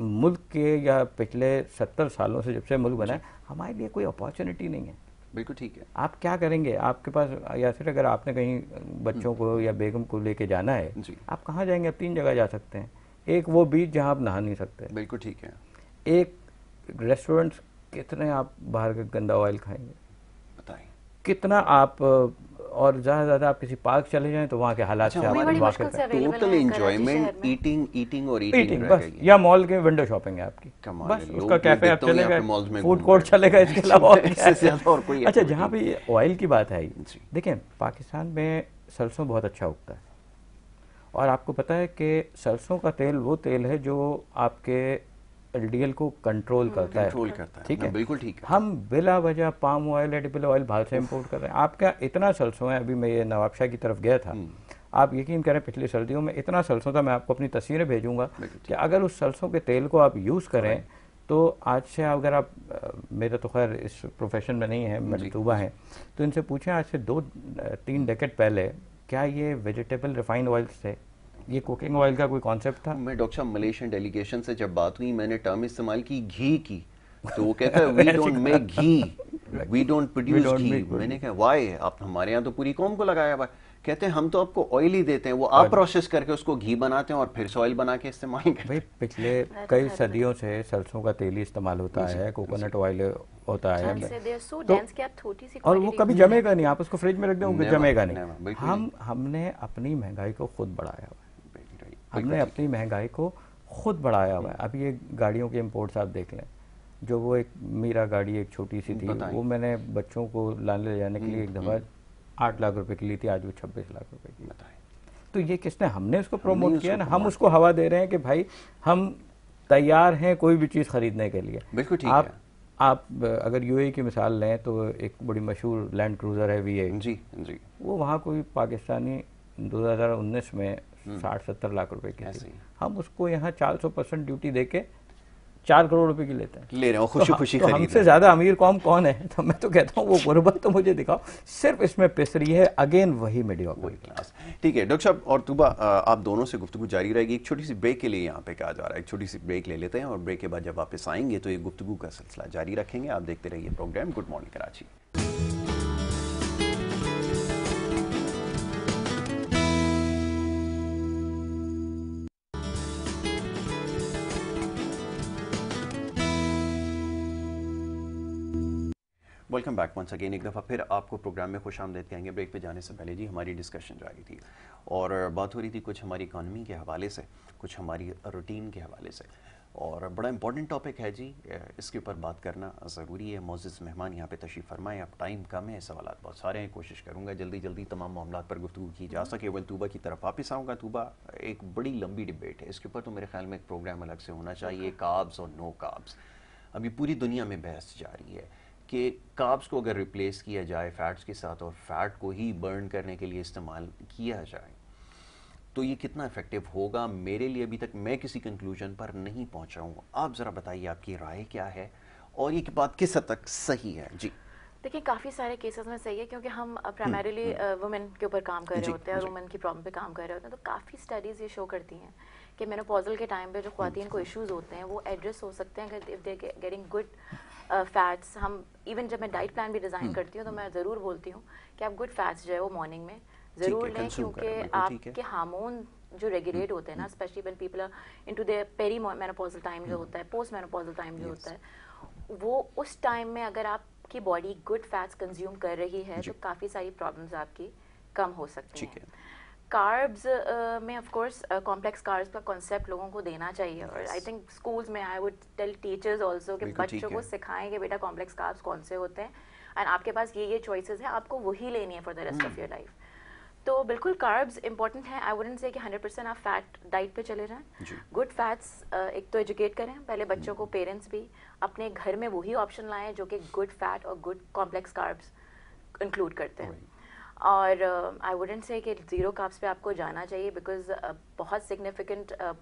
मुल्क के या पिछले सत्तर सालों से जब से मुल्क बना है हमारे लिए कोई अपॉर्चुनिटी नहीं है बिल्कुल ठीक है आप क्या करेंगे आपके पास या फिर अगर आपने कहीं बच्चों हम्म। को या बेगम को लेके जाना है आप कहाँ जाएंगे आप तीन जगह जा सकते हैं एक वो बीच जहाँ आप नहा नहीं सकते बिल्कुल ठीक है एक रेस्टोरेंट कितने आप बाहर का गंदा ऑयल खाएंगे बताएं कितना आप और ज़्यादा ज़्यादा आप किसी पार्क चले जाएं तो वहाँ के हालात अच्छा, से आप वाकिफ हैं टोटल इंजॉयमेंट ईटिंग ईटिंग और ईटिंग बस या मॉल के विंडो शॉपिंग है आपकी बस उसका कैफे आप चले गए फूड कोर्ट चले गए इसके अलावा और कोई अच्छा जहाँ पे ऑयल की बात आई देखें पाकिस्तान में सरसों बहुत अच्छा उगता है और आपको पता है कि सरसों का तेल वो तेल है जो आपके एलडीएल को कंट्रोल हम्म, करता है कंट्रोल करता है ठीक है हाँ, बिल्कुल ठीक है हम बिला वजह palm oil edible oil Bharat से इम्पोर्ट कर रहे हैं आपका इतना सरसों है अभी मैं ये नवाबशाह की तरफ गया था हम्म। आप यकीन करें पिछली सर्दियों में इतना सरसों था मैं आपको अपनी तस्वीरें भेजूंगा कि अगर उस सरसों के तेल को आप यूज़ करें हाँ। तो आज से अगर आप मेरा तो खैर इस प्रोफेशन में नहीं है मरतूबा है तो इनसे पूछें आज से दो तीन डेकेट पहले क्या ये वेजिटेबल रिफाइंड ऑयल्स थे ये कुकिंग ऑयल का कोई कॉन्सेप्ट था मैं डॉक्टर साहब मलेशियन डेलीगेशन से जब बात हुई मैंने टर्म इस्तेमाल की घी की तो वो कहता है we don't make ghee we don't produce ghee मैंने कहा वाई आप हमारे यहाँ तो पूरी कौम को लगाया हुआ कहते हैं हम तो आपको ऑयल ही देते हैं वो आप प्रोसेस करके उसको घी बनाते हैं और फिर से ऑयल बना के इस्तेमाल करते हैं पिछले अच्छा, कई अच्छा। सदियों से सरसों का तेल ही इस्तेमाल होता है कोकोनट ऑयल होता है अच्छा, so तो, और वो कभी जमेगा नहीं आप उसको फ्रिज में रख दें जमेगा नहीं हम हमने अपनी महंगाई को खुद बढ़ाया हुआ हमने अपनी महंगाई को खुद बढ़ाया हुआ है अब ये गाड़ियों के इम्पोर्ट्स आप देख लें जो वो एक मीरा गाड़ी एक छोटी सी थी वो मैंने बच्चों को लाने ले जाने के लिए एक हम्म, दफ़ा हम्म। आठ लाख रुपए की ली थी आज वो छब्बीस लाख रुपए की तो ये किसने हमने उसको प्रमोट किया ना हम उसको हवा दे रहे हैं कि भाई हम तैयार हैं कोई भी चीज़ खरीदने के लिए बिल्कुल ठीक आप, है आप अगर यूएई e की मिसाल लें तो एक बड़ी मशहूर लैंड क्रूज़र है वी e। जी जी वो वहाँ कोई पाकिस्तानी 2019 में हम्म। साठ सत्तर लाख रुपए की हम उसको यहाँ चार सौ परसेंट ड्यूटी दे के चार करोड़ रुपए की लेते हैं ले रहे हो खुशी तो खुशी तो हमसे ज्यादा अमीर कौम कौन है तो मैं तो कहता हूँ वो गुर्बत तो मुझे दिखाओ सिर्फ इसमें पिस रही है अगेन वही मीडिया वही क्लास ठीक है डॉक्टर साहब और तुबा आप दोनों से गुफ्तु जारी रहेगी एक छोटी सी ब्रेक के लिए यहाँ पे कहा जा रहा है एक छोटी सी ब्रेक ले लेते हैं और ब्रेक के बाद जब वापस आएंगे तो ये गुफ्तु का सिलसिला जारी रखेंगे आप देखते रहिए programme good morning Karachi welcome back once again एक दफ़ा फिर आपको प्रोग्राम में खुश आमदेद कहेंगे ब्रेक पे जाने से पहले जी हमारी डिस्कशन जारी थी और बात हो रही थी कुछ हमारी इकानमी के हवाले से कुछ हमारी रूटीन के हवाले से और बड़ा इंपॉर्टेंट टॉपिक है जी इसके ऊपर बात करना ज़रूरी है मोज़ मेहमान यहाँ पे तशरीफ़ फरमाएँ आप टाइम कम है सवाल बहुत सारे हैं कोशिश करूँगा जल्दी जल्दी तमाम मामला पर गुफ्तु की जा सके वन तूबा की तरफ वापस आऊँगा तूबा एक बड़ी लंबी डिबेट है इसके ऊपर तो मेरे ख्याल में एक प्रोग्राम अलग से होना चाहिए काब्स और नो काब्स अभी पूरी दुनिया में बहस जारी है कि काब्स को अगर रिप्लेस किया जाए फैट्स के साथ और फैट को ही बर्न करने के लिए इस्तेमाल किया जाए तो ये कितना इफेक्टिव होगा मेरे लिए अभी तक मैं किसी कंक्लूजन पर नहीं पहुंचा हूँ आप ज़रा बताइए आपकी राय क्या है और ये बात किस हद तक सही है जी देखिए काफ़ी सारे केसेस में सही है क्योंकि हम प्राइमरीली हम्म, वुमेन हम्म। के ऊपर काम कर रहे होते हैं और वुमेन की प्रॉब्लम पे काम कर रहे होते हैं तो काफ़ी स्टडीज़ ये शो करती हैं कि मेनोपॉजल के टाइम पे जो हम्म, खुवान को इश्यूज होते हैं वो एड्रेस हो सकते हैं अगर if they getting good fats हम इवन जब मैं डाइट प्लान भी डिज़ाइन हम्म। करती हूँ तो मैं ज़रूर बोलती हूँ कि आप गुड फैट्स जो है वो मॉर्निंग में ज़रूर लें क्योंकि आपके हार्मोन जो रेगुलेट हम्म, होते हैं ना specially when people into their perimenopausal time जो हम्म। होता है पोस्ट मेनोपोजल टाइम जो होता है वो उस टाइम में अगर आपकी बॉडी गुड फैट्स कंज्यूम कर रही है तो काफ़ी सारी प्रॉब्लम्स आपकी कम हो सकती हैं कार्ब्स uh, में ऑफ कोर्स कॉम्प्लेक्स कार्ब्स का कॉन्सेप्ट लोगों को देना चाहिए और आई थिंक स्कूल्स में I would tell teachers also कि बच्चों को सिखाएं कि बेटा कॉम्प्लेक्स कार्ब्स कौन से होते हैं एंड आपके पास ये ये चॉइसेस हैं आपको वही लेनी है for the rest of your life तो बिल्कुल कार्ब्स इंपॉर्टेंट हैं आई वुडेंट से कि 100 परसेंट आप फैट डाइट पे चले हैं गुड फैट्स एक तो एजुकेट करें पहले बच्चों hmm. को पेरेंट्स भी अपने घर में वही ऑप्शन लाएं जो कि गुड फैट और गुड कॉम्प्लेक्स कार्ब्स इंक्लूड करते हैं और आई वुडेंट से ज़ीरो काप्स पे आपको जाना चाहिए बिकॉज uh, बहुत सिग्निफिकेंट uh,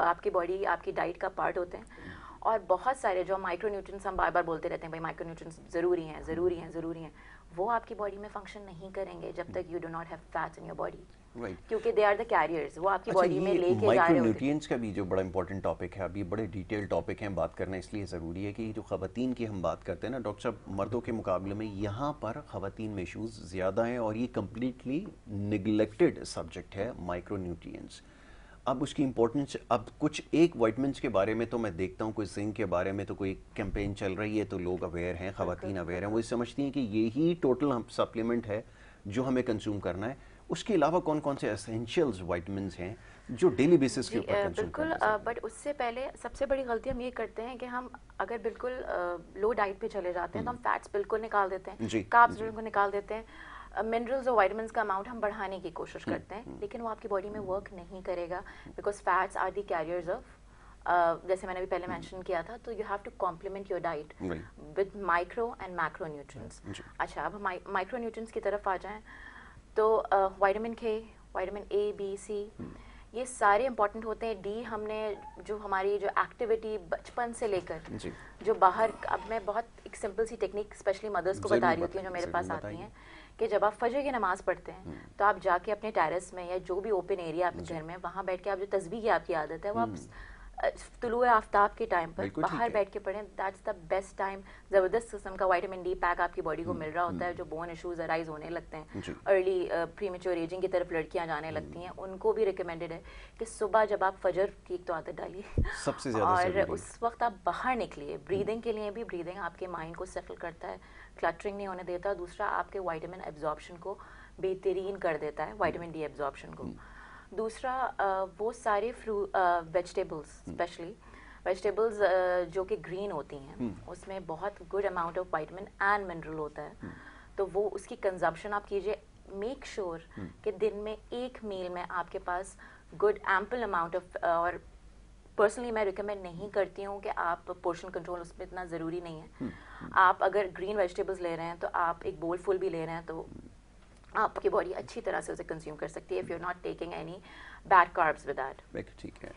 आपकी बॉडी आपकी डाइट का पार्ट होते हैं और बहुत सारे जो माइक्रो न्यूट्रंस हम बार बार बोलते रहते हैं भाई माइक्रो न्यूट्रंस ज़रूरी हैं ज़रूरी हैं ज़रूरी हैं वो आपकी बॉडी में फंक्शन नहीं करेंगे जब तक you do not have fats in your body right क्योंकि दे आर द कैरियर्स वो आपकी बॉडी अच्छा, में लेके जा रहे हैं न्यूट्रिएंट्स का भी जो बड़ा इंपॉर्टेंट टॉपिक है अभी बड़े डिटेल टॉपिक हैं बात करना इसलिए ज़रूरी है कि जो खवतिन की हम बात करते हैं ना डॉक्टर साहब मर्दों के मुकाबले में यहाँ पर खवतिन में इशूज़ ज़्यादा हैं और ये कम्प्लीटली निगलेक्टेड सब्जेक्ट है माइक्रो न्यूट्रिएंट्स अब उसकी इम्पोर्टेंस अब कुछ एक वाइटमिन के बारे में तो मैं देखता हूँ कोई जिंक के बारे में तो कोई कैंपेन चल रही है तो लोग अवेयर हैं ख़वान अवेयर हैं वो समझती हैं कि यही टोटल सप्लीमेंट है जो हमें कंज्यूम करना है उसके अलावा कौन कौन से एसेंशियल्स वाइटमिन हैं जो डेली बेसिस के ऊपर बिल्कुल बट उससे पहले सबसे बड़ी गलती हम ये करते हैं कि हम अगर बिल्कुल लो डाइट पे चले जाते हैं तो हम्म। हम फैट्स बिल्कुल निकाल देते हैं काब्स बिल्कुल निकाल देते हैं मिनरल्स और वाइटमिन का अमाउंट हम बढ़ाने की कोशिश हम्म, करते हैं हम्म। लेकिन वो आपकी बॉडी में वर्क नहीं करेगा because fats are the carriers of जैसे मैंने अभी पहले मेंशन हम्म। किया था तो you have to complement your diet with micro and macro nutrients अच्छा अब माइक्रो न्यूट्रंस की तरफ आ जाएं तो वाइटामिन के वाइटामिन ए बी सी ये सारे इंपॉर्टेंट होते हैं डी हमने जो हमारी जो एक्टिविटी बचपन से लेकर जो बाहर अब मैं बहुत एक सिंपल सी टेक्निक स्पेशली मदर्स को बता रही होती हूँ जो मेरे पास आती हैं कि जब आप फजर की नमाज़ पढ़ते हैं हम्म। तो आप जाके अपने टेरेस में या जो भी ओपन एरिया आपके घर में वहाँ बैठ के आप जो तस्वीर की आपकी आदत है वो आप हम्म। तुलु आफ्ताब के टाइम पर बाहर बैठ के पढ़ें दैट्स द बेस्ट टाइम ज़बरदस्त किस्म का वाइटामिन डी पैक आपकी बॉडी को हम्म, मिल रहा होता है जो बोन इशूज़ अराइज होने लगते हैं अर्ली प्री मेच्योर एजिंग की तरफ लड़कियां जाने लगती हैं उनको भी रिकमेंडेड है कि सुबह जब आप फजर ठीक तो आदत डालिए सबसे और उस वक्त आप बाहर निकलिए ब्रीदिंग के लिए भी ब्रीदिंग आपके माइंड को सेटल करता है क्लटरिंग नहीं होने देता दूसरा आपके वाइटामिन एब्जॉर्बन को बेहतरीन कर देता है वाइटामिन डी एब्जॉर्बशन को दूसरा वो सारे फ्रू वेजिटेबल्स स्पेशली वेजिटेबल्स जो कि ग्रीन होती हैं हम्म। उसमें बहुत good amount of vitamin and mineral होता है हम्म। तो वो उसकी कंजम्पशन आप कीजिए मेक हम्म। श्योर कि दिन में एक मील में आपके पास गुड एम्पल अमाउंट ऑफ और पर्सनली मैं रिकमेंड नहीं करती हूँ कि आप पोर्शन कंट्रोल उसमें इतना ज़रूरी नहीं है हम्म, हम्म। आप अगर ग्रीन वेजिटेबल्स ले रहे हैं तो आप एक बोल फूल भी ले रहे हैं तो आपकी बॉडी अच्छी तरह से उसे कंज्यूम कर सकती है if you not taking any bad carbs with that ठीक है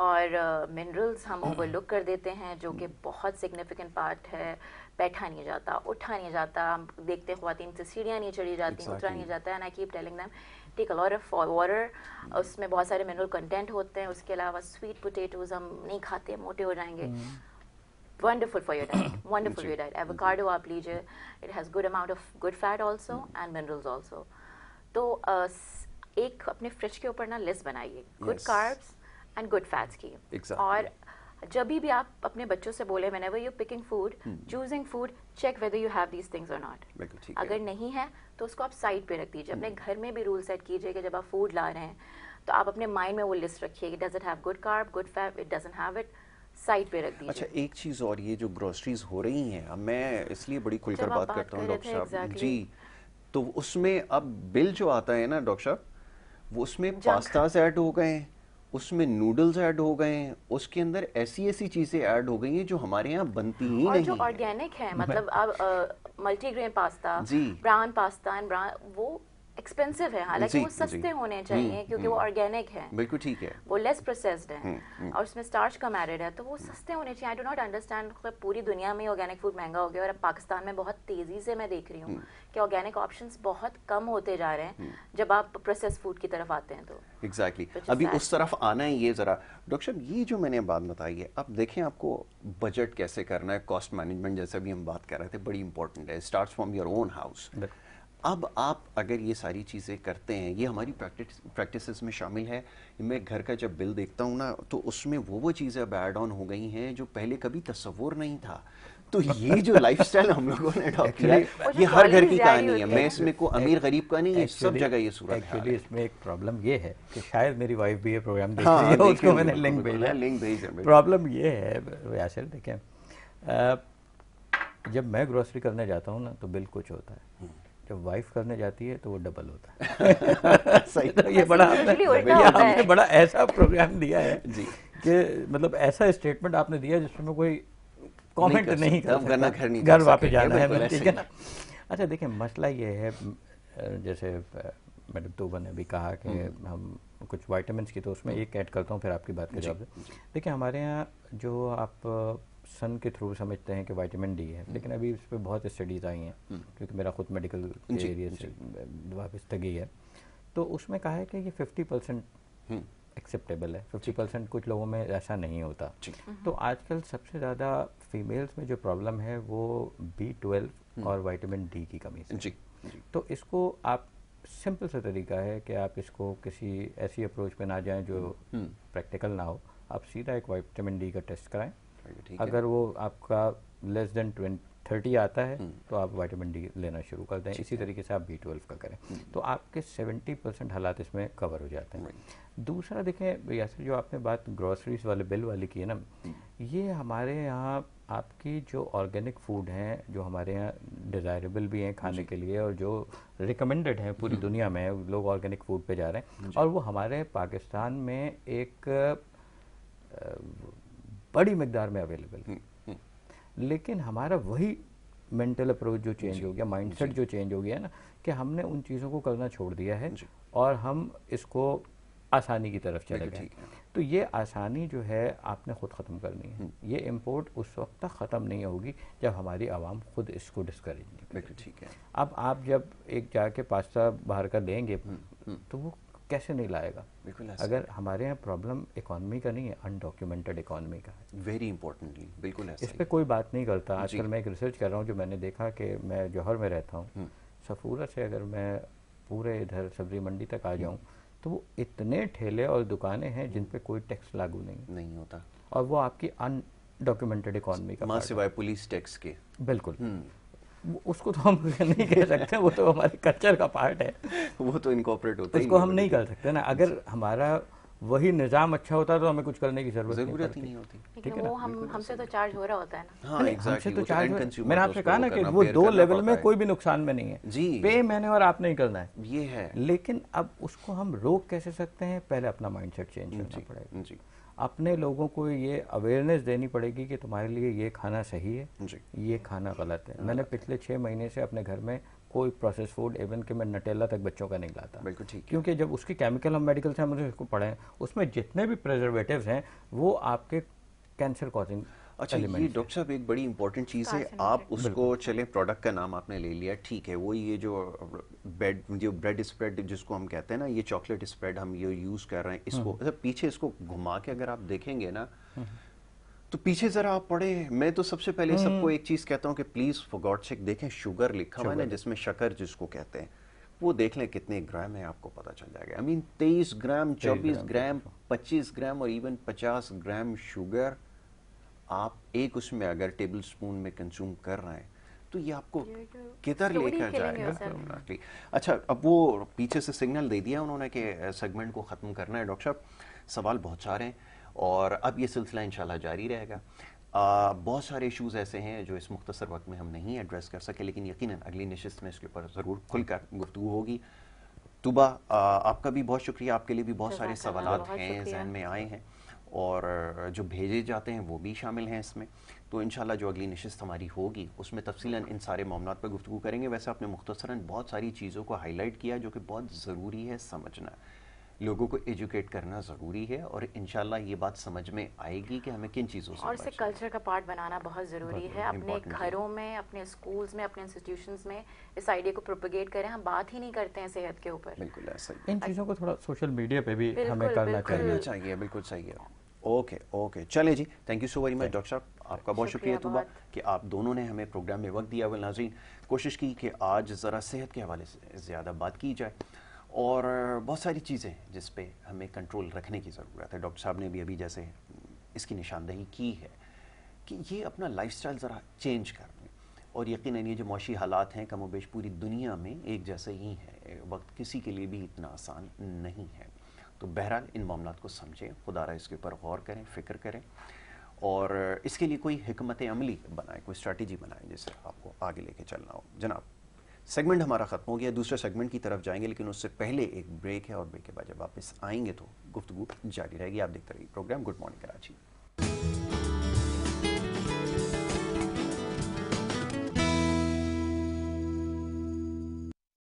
और मिनरल्स uh, हम ओवरलुक कर देते हैं जो कि हम्म। बहुत सिग्निफिकेंट पार्ट है बैठा नहीं जाता उठा नहीं जाता देखते खुवान से सीढ़ियाँ नहीं चढ़ी जाती exactly. उतरा नहीं जाता है ना keep telling them take a lot of water उसमें बहुत सारे मिनरल कंटेंट होते हैं उसके अलावा स्वीट पोटेटोज हम नहीं खाते मोटे हो जाएंगे wonderful for your diet wonderful your diet कार्डो आप लीजिए it has good amount of good fat also and minerals also तो एक अपने फ्रिज के ऊपर ना लिस्ट बनाइए good carbs and good fats की और जब भी आप अपने बच्चों से बोले whenever you picking food choosing food check whether you have these things और नॉट अगर नहीं है तो उसको आप साइड पे रख दीजिए अपने hmm. घर में भी रूल सेट कीजिए कि जब आप फूड ला रहे हैं तो आप अपने माइंड में वो लिस्ट रखिए it it have good carb good fat it doesn't have it side पे रख दीजिए अच्छा एक चीज और ये जो ग्रोसरीज हो रही हैं अब मैं इसलिए बड़ी खुलकर बात, करता हूँ डॉक्टर साहब जी तो उसमें अब बिल जो आता है ना डॉक्टर साहब वो उसमें पास्ता ऐड हो गए हैं उसमें नूडल्स ऐड हो गए हैं उसके अंदर ऐसी ऐसी चीजें ऐड हो गई हैं जो हमारे यहाँ बनती ही और नहीं जो ऑर्गेनिक है मतलब अब multigrain pasta brown pasta and brown वो एक्सपेंसिव है हालांकि वो सस्ते होने हम्म, चाहिए क्योंकि वो ऑर्गेनिक हम्म। है बिल्कुल ठीक है वो लेस प्रोसेस्ड है हम्म, और उसमें स्टार्च कम एडेड है तो वो सस्ते होने चाहिए आई डो नॉट अंडरस्टैंड पूरी दुनिया में ऑर्गेनिक फूड महंगा हो गया और अब पाकिस्तान में बहुत तेज़ी से मैं देख रही हूँ कि ऑर्गेनिक ऑप्शन बहुत कम होते जा रहे हैं जब आप प्रोसेस फूड की तरफ आते हैं तो एग्जैक्टली exactly. अभी उस तरफ आना है ये ज़रा डॉक्टर साहब ये जो मैंने बात बताई है अब देखें आपको बजट कैसे करना है कॉस्ट मैनेजमेंट जैसे भी हम बात कर रहे थे बड़ी इंपॉर्टेंट है start from your own house अब आप अगर ये सारी चीज़ें करते हैं ये हमारी प्रैक्टिस प्रैक्टिसेस में शामिल है मैं घर का जब बिल देखता हूँ ना तो उसमें वो वो चीज़ें अब एड ऑन हो गई हैं जो पहले कभी तस्वुर नहीं था तो ये जो लाइफ स्टाइल हम लोगों ने अडॉप्ट किया तो ये हर घर की कहानी है मैं इसमें को अमीर गरीब का नहीं है सब जगह ये सूरत एक्चुअली इसमें एक प्रॉब्लम ये है कि शायद मेरी वाइफ भी ये प्रोग्राम देख हाँ, रही है उसको मैंने लिंक भेजा लिंक हाँ, भेजा प्रॉब्लम ये है यासिर देखें जब मैं ग्रोसरी करने जाता हूँ ना तो बिल कुछ होता है हम्म। जब वाइफ करने जाती है तो वो डबल होता है सही तो ये बड़ा आपने आपने बड़ा ऐसा प्रोग्राम दिया है जी कि मतलब ऐसा स्टेटमेंट आपने दिया जिसमें कोई कमेंट नहीं कर करना घर नहीं घर वापस जाना है ठीक है ना अच्छा देखिए मसला ये है जैसे मैडम तोबा ने भी कहा कि हम्म। हम कुछ वाइटामस की तो उसमें हम्म। एक ऐड करता हूँ फिर आपकी बात के जवाब देखिए हमारे यहाँ जो आप सन के थ्रू समझते हैं कि वाइटामिन डी है हम्म। लेकिन अभी इस पर बहुत स्टडीज़ आई हैं हम्म। क्योंकि मेरा खुद मेडिकल एरिया से वाबस्तगी है तो उसमें कहा है कि ये फिफ्टी परसेंट एक्सेप्टेबल हम्म। है फिफ्टी परसेंट कुछ लोगों में ऐसा नहीं होता तो आजकल सबसे ज़्यादा फीमेल्स में जो प्रॉब्लम है वो बी ट्वेल्व और वाइटामिन डी की कमी से जी। तो इसको आप सिंपल सा तरीका है कि आप इसको किसी ऐसी अप्रोच पे ना जाएं जो प्रैक्टिकल ना हो आप सीधा एक वाइटामिन डी का टेस्ट कराएं अगर वो आपका लेस देन ट्वेंट थर्टी आता है हम्म। तो आप वाइटामिन डी लेना शुरू कर दें इसी तरीके से आप बी ट्वेल्व का करें हम्म। तो आपके सेवेंटी परसेंट हालात इसमें कवर हो जाते हैं दूसरा देखें यासर जो आपने बात ग्रॉसरीज वाले बिल वाली की है ना हम्म। ये हमारे यहाँ आपकी जो ऑर्गेनिक फूड हैं जो हमारे यहाँ डिज़ायरेबल भी हैं खाने के लिए और जो रिकमेंडेड हैं पूरी दुनिया में लोग ऑर्गेनिक फूड पे जा रहे हैं और वो हमारे पाकिस्तान में एक बड़ी मकदार में अवेलेबल है हम्म, हम्म। लेकिन हमारा वही मेंटल अप्रोच जो चेंज हो गया माइंडसेट जो चेंज हो गया ना कि हमने उन चीज़ों को करना छोड़ दिया है और हम इसको आसानी की तरफ चले गए तो ये आसानी जो है आपने ख़ुद ख़त्म करनी है हम्म। ये इम्पोर्ट उस वक्त तक ख़त्म नहीं होगी जब हमारी आवाम खुद इसको डिस्करेज नहीं ठीक है अब आप जब एक जाके पास्ता बाहर का लेंगे तो वो कैसे नहीं लाएगा बिल्कुल अगर हमारे यहाँ प्रॉब्लम इकोनॉमी का नहीं है अनडॉक्यूमेंटेड इकोनॉमी का है वेरी इंपॉर्टेंटली बिल्कुल इस पर कोई बात नहीं करता आजकल मैं एक रिसर्च कर रहा हूँ जो मैंने देखा कि मैं जौहर में रहता हूँ हम्म। सफूरा से अगर मैं पूरे इधर सब्जी मंडी तक आ हम्म। जाऊँ तो वो इतने ठेले और दुकानें हैं जिन हम्म। पे कोई टैक्स लागू नहीं नहीं होता और वो आपकी अनडॉक्यूमेंटेड इकोनॉमी का सिवाय पुलिस टैक्स के बिल्कुल उसको तो हम नहीं कह सकते वो तो हमारे कल्चर का पार्ट है वो तो इनकॉपरेट होता है उसको हम नहीं कर सकते ना अगर हमारा वही निज़ाम अच्छा होता तो हमें कुछ करने की जरूरत नहीं होती ठीक है वो हम हमसे तो चार्ज हो रहा होता है ना हाँ, हाँ हमसे तो चार्ज तो मैंने आपसे कहा ना कि वो दो लेवल में कोई भी नुकसान में नहीं है जी पे मैंने और आपने ही करना है ये है लेकिन अब उसको हम रोक कैसे सकते हैं पहले अपना माइंड सेट चेंज करना पड़ेगा जी अपने लोगों को ये अवेयरनेस देनी पड़ेगी कि तुम्हारे लिए ये खाना सही है ये खाना गलत है हाँ। मैंने पिछले छः महीने से अपने घर में कोई प्रोसेस फूड इवन कि मैं नटेला तक बच्चों का नहीं लाता बिल्कुल ठीक क्योंकि जब उसकी केमिकल हम मेडिकल से हम उसको पढ़े उसमें जितने भी प्रजर्वेटिव हैं वो आपके कैंसर कॉजिंग अच्छा ये डॉक्टर साहब एक बड़ी इंपॉर्टेंट चीज़ है आप उसको चले प्रोडक्ट का नाम आपने ले लिया ठीक है वो ये जो बेड जो ब्रेड स्प्रेड जिसको हम कहते हैं ना ये चॉकलेट स्प्रेड हम ये यूज़ कर रहे हैं इसको हम्म। अच्छा पीछे इसको घुमा के अगर आप देखेंगे ना हम्म। तो पीछे जरा आप पढ़े मैं तो सबसे पहले हम्म। सबको एक चीज़ कहता हूँ कि प्लीज़ फॉर गॉड चेक देखें शुगर लिखा हुआ है ना जिसमें शकर जिसको कहते हैं वो देख लें कितने ग्राम है आपको पता चल जाएगा आई मीन तेईस ग्राम चौबीस ग्राम पच्चीस ग्राम और इवन पचास ग्राम शुगर आप एक उसमें अगर टेबल स्पून में कंज्यूम कर रहे हैं तो ये आपको तो किधर लेकर जाएगा अच्छा अब वो पीछे से सिग्नल दे दिया उन्होंने कि सेगमेंट को ख़त्म करना है डॉक्टर साहब सवाल बहुत सारे हैं और अब ये सिलसिला इंशाल्लाह जारी रहेगा बहुत सारे इश्यूज ऐसे हैं जो इस मुख्तसर वक्त में हम नहीं एड्रेस कर सके लेकिन यकीन अगली नशस्त में इसके ऊपर ज़रूर खुलकर गुफ्तु होगी तुबा आपका भी बहुत शुक्रिया आपके लिए भी बहुत सारे सवाल हैं जहन में आए हैं और जो भेजे जाते हैं वो भी शामिल हैं इसमें तो इन जो अगली नशस्त हमारी होगी उसमें तफसीला इन सारे मामलों पर गुफ्तु करेंगे वैसे आपने मुख्तसरा बहुत सारी चीज़ों को हाईलाइट किया जो कि बहुत ज़रूरी है समझना लोगों को एजुकेट करना ज़रूरी है और इन ये बात समझ में आएगी कि हमें किन चीज़ों से और इसे कल्चर का पार्ट बनाना बहुत ज़रूरी है अपने घरों में अपने स्कूल्स में अपने इंस्टीट्यूशन में इस आइडिया को प्रोपोगेट करें हम बात ही नहीं करते हैं सेहत के ऊपर बिल्कुल ऐसा इन चीज़ों को थोड़ा सोशल मीडिया पर भी हमें करना चाहिए बिल्कुल सही है ओके ओके चले जी thank you so very much doctor साहब आपका बहुत शुक्रिया तुबा कि आप दोनों ने हमें प्रोग्राम में वक्त दिया हुआ नाजीन कोशिश की कि आज ज़रा सेहत के हवाले से ज़्यादा बात की जाए और बहुत सारी चीज़ें जिस पे हमें कंट्रोल रखने की ज़रूरत है डॉक्टर साहब ने भी अभी जैसे इसकी निशानदही की है कि ये अपना लाइफ ज़रा चेंज कर और यकीन ये जो मुशी हालात हैं कमोबेश पूरी दुनिया में एक जैसे ही हैं वक्त किसी के लिए भी इतना आसान नहीं है तो बहरहाल इन मामला को समझें खुदारा इसके ऊपर गौर करें फ़िक्र करें और इसके लिए कोई हमत अमली बनाएं कोई स्ट्रैटेजी बनाएं जिससे आपको आगे लेके चलना हो जनाब सेगमेंट हमारा ख़त्म हो गया दूसरे सेगमेंट की तरफ जाएंगे लेकिन उससे पहले एक ब्रेक है और ब्रेक के बाद जब वापस आएंगे तो गुफ्तु जारी रहेगी आप देखते रहिए प्रोग्राम गुड मॉर्निंग कराची